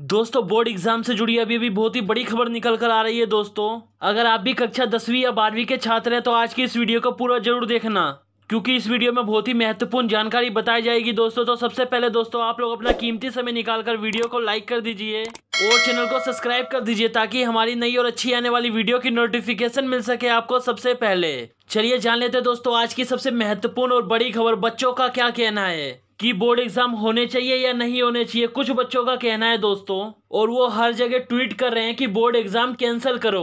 दोस्तों board exam से जुड़ी अभी अभी बहुत ही बड़ी खबर निकल कर आ रही है दोस्तों अगर आप भी कक्षा दसवीं या बारहवीं के छात्र हैं तो आज की इस वीडियो को पूरा जरूर देखना क्योंकि इस वीडियो में बहुत ही महत्वपूर्ण जानकारी बताई जाएगी दोस्तों तो सबसे पहले दोस्तों आप लोग अपना कीमती समय निकालकर वीडियो को लाइक कर दीजिए और चैनल को सब्सक्राइब कर दीजिए ताकि हमारी नई और अच्छी आने वाली वीडियो की नोटिफिकेशन मिल सके आपको सबसे पहले चलिए जान लेते दोस्तों आज की सबसे महत्वपूर्ण और बड़ी खबर बच्चों का क्या कहना है कि बोर्ड एग्जाम होने चाहिए या नहीं होने चाहिए कुछ बच्चों का कहना है दोस्तों और वो हर जगह ट्वीट कर रहे हैं कि बोर्ड एग्जाम कैंसिल करो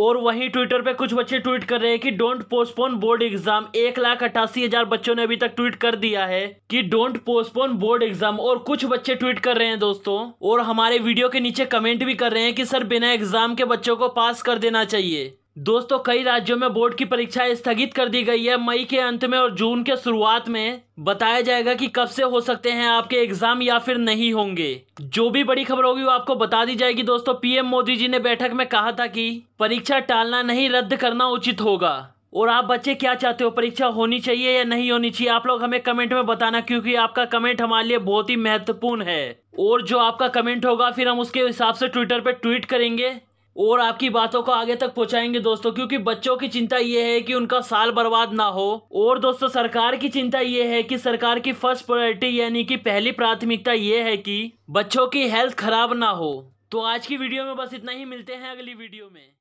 और वहीं ट्विटर पे कुछ बच्चे ट्वीट कर रहे हैं कि डोंट पोस्टपोन बोर्ड एग्जाम एक लाख अट्ठासी हजार बच्चों ने अभी तक ट्वीट कर दिया है कि डोंट पोस्टपोन बोर्ड एग्जाम और कुछ बच्चे ट्वीट कर रहे हैं दोस्तों और हमारे वीडियो के नीचे कमेंट भी कर रहे हैं कि सर बिना एग्जाम के बच्चों को पास कर देना चाहिए दोस्तों कई राज्यों में बोर्ड की परीक्षा स्थगित कर दी गई है मई के अंत में और जून के शुरुआत में बताया जाएगा कि कब से हो सकते हैं आपके एग्जाम या फिर नहीं होंगे जो भी बड़ी खबर होगी वो आपको बता दी जाएगी दोस्तों पीएम मोदी जी ने बैठक में कहा था कि परीक्षा टालना नहीं रद्द करना उचित होगा और आप बच्चे क्या चाहते हो परीक्षा होनी चाहिए या नहीं होनी चाहिए आप लोग हमें कमेंट में बताना क्योंकि आपका कमेंट हमारे लिए बहुत ही महत्वपूर्ण है और जो आपका कमेंट होगा फिर हम उसके हिसाब से ट्विटर पर ट्वीट करेंगे और आपकी बातों को आगे तक पहुंचाएंगे दोस्तों क्योंकि बच्चों की चिंता ये है कि उनका साल बर्बाद ना हो और दोस्तों सरकार की चिंता ये है कि सरकार की फर्स्ट प्रायोरिटी यानी कि पहली प्राथमिकता ये है कि बच्चों की हेल्थ खराब ना हो तो आज की वीडियो में बस इतना ही मिलते हैं अगली वीडियो में